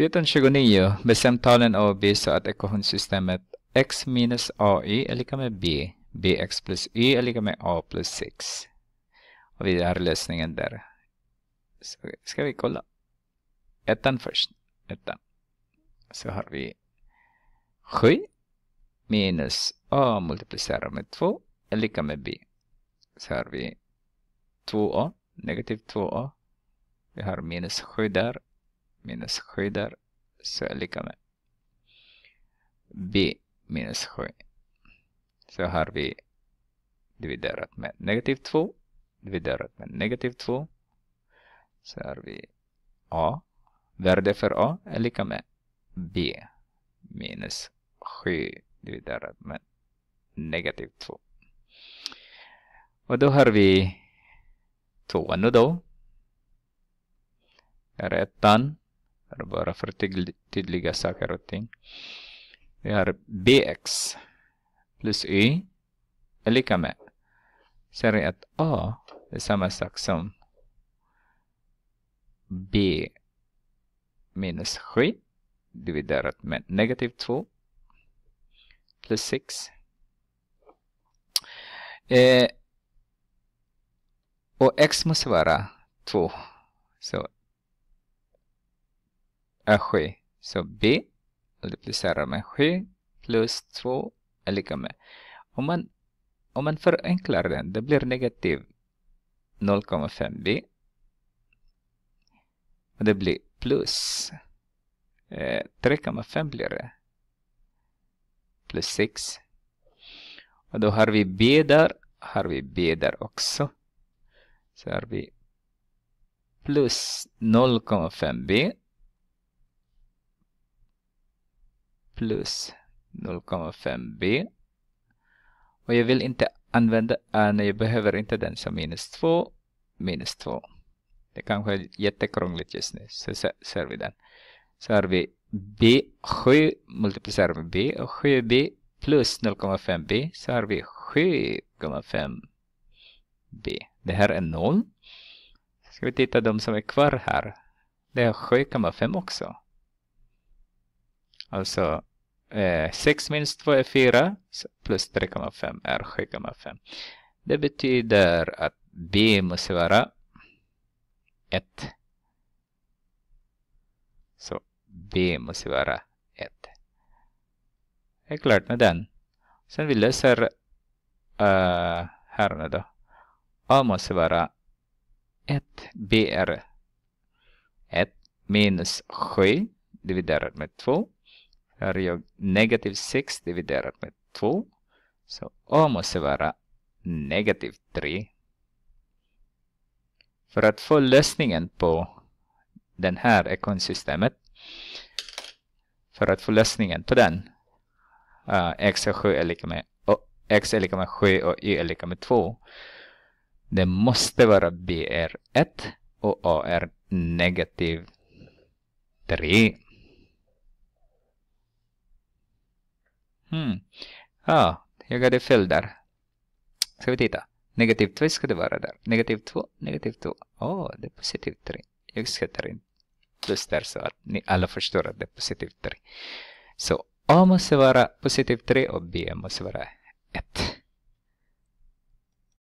Fjuton 29. Bestäm talen b så att ekvationssystemet x minus AI är lika med b. bx plus y är lika med a plus 6. Och vi har lösningen där. Så ska vi kolla. Ettan först. Ettan. Så har vi 7 minus a multiplicerat med 2 är lika med b. Så har vi 2a, negativ 2a. Vi har minus 7 där minus 7 där så är lika med b minus 7. Så har vi dividerat med negativ 2 dividerat med negativ 2 så har vi a. Värde för a är lika med b minus 7 dividerat med negativ 2. Och då har vi tvåan och då. Rättan bara för att tydliga saker och ting. Vi har bx plus y är lika med. Ser ni att a är samma sak som b minus 7 dividerat med negativ 2 plus 6. Eh, och x måste vara 2. Så är 7. Så b multiplicerar med 7 plus 2 är lika med. Om man, om man förenklar den, det blir negativ 0,5b. Och det blir plus eh, 3,5 blir det. Plus 6. Och då har vi b där, har vi b där också. Så har vi plus 0,5b plus 0,5b. Och jag vill inte använda, äh, nej, jag behöver inte den, så minus 2, minus 2. Det kanske är jättekrångligt just nu, så ser vi den. Så har vi b, 7 multiplicerar med b och 7b plus 0,5b så har vi 7,5b. Det här är 0. Så ska vi titta de som är kvar här. Det är 7,5 också. Alltså 6 minus 2 är 4 plus 3,5 är 7,5. Det betyder att B måste vara 1. Så B måste vara 1. Det är klart med den. Sen vi löser uh, här nu då. A måste vara 1. B är 1 minus 7 dividerat med 2 här gör jag negativ 6 dividerat med 2. Så A måste vara negativ 3. För att få lösningen på den här ekonsystemet. För att få lösningen på den. Uh, x är 7 är lika med och x är lika med 7 och y är lika med 2. Det måste vara b är 1 och a är negativ 3. Mm. Ah, jag hade fel där. Ska vi titta? Negativ 2 ska det vara där. Negativ 2, negativ 2. Åh, oh, det är positiv 3. Jag sätter in plus där så att ni alla förstår att det är positiv 3. Så A måste vara positiv 3 och B måste vara 1.